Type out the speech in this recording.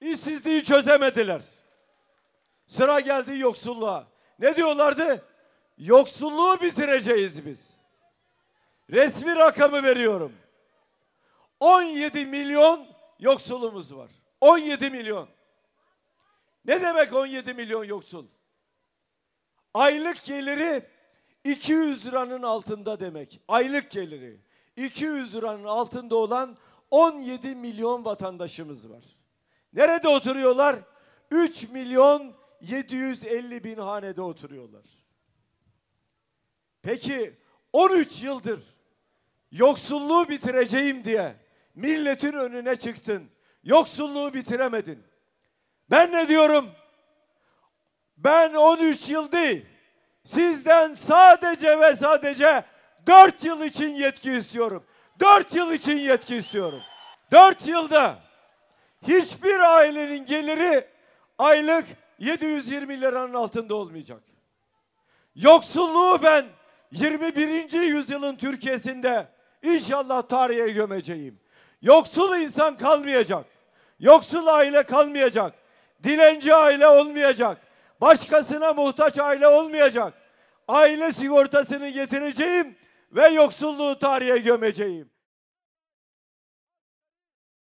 İşsizliği çözemediler. Sıra geldi yoksulluğa. Ne diyorlardı? Yoksulluğu bitireceğiz biz. Resmi rakamı veriyorum. 17 milyon yoksulumuz var. 17 milyon. Ne demek 17 milyon yoksul? Aylık geliri 200 liranın altında demek. Aylık geliri 200 liranın altında olan 17 milyon vatandaşımız var. Nerede oturuyorlar? 3 milyon 750 bin hanede oturuyorlar. Peki 13 yıldır yoksulluğu bitireceğim diye milletin önüne çıktın. Yoksulluğu bitiremedin. Ben ne diyorum? Ben 13 yıl değil, sizden sadece ve sadece 4 yıl için yetki istiyorum. 4 yıl için yetki istiyorum. 4 yılda hiçbir ailenin geliri aylık 720 liranın altında olmayacak. Yoksulluğu ben 21. yüzyılın Türkiye'sinde inşallah tarihe gömeceğim. Yoksul insan kalmayacak. Yoksul aile kalmayacak. Dilenci aile olmayacak. Başkasına muhtaç aile olmayacak. Aile sigortasını getireceğim ve yoksulluğu tarihe gömeceğim.